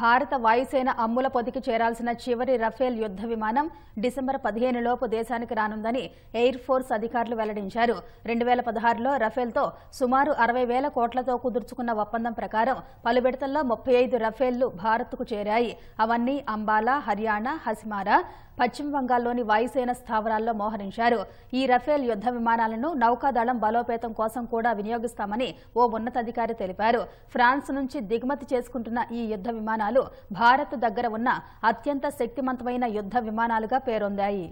భారత వాయుసేన అమ్ముల పొదికి చేరాల్సిన చివరి రఫేల్ యుద్ద విమానం డిసెంబర్ పదిహేను లోపు దేశానికి రానుందని ఎయిర్ ఫోర్స్ అధికారులు వెల్లడించారు రెండు వేల పదహారులో రఫేల్తో సుమారు అరవై వేల కోట్లతో కుదుర్చుకున్న ఒప్పందం ప్రకారం పలు విడతల్లో ముప్పై ఐదు రఫేళ్లు భారత్కు చేరాయి అవన్నీ అంబాలా హర్యానా హసిమారా పశ్చిమ బంగాల్లోని వాయుసేన స్థావరాల్లో మోహరించారు ఈ రఫేల్ యుద్ద విమానాలను నౌకాదళం బలోపేతం కోసం కూడా వినియోగిస్తామని ఓ ఉన్నతాధికారి తెలిపారు ఫ్రాన్స్ నుంచి దిగుమతి చేసుకుంటున్న ఈ యుద్ద విమానం విమానాలు భారత్ దగ్గర ఉన్న అత్యంత శక్తివంతమైన యుద్ధ విమానాలుగా పేరొందాయి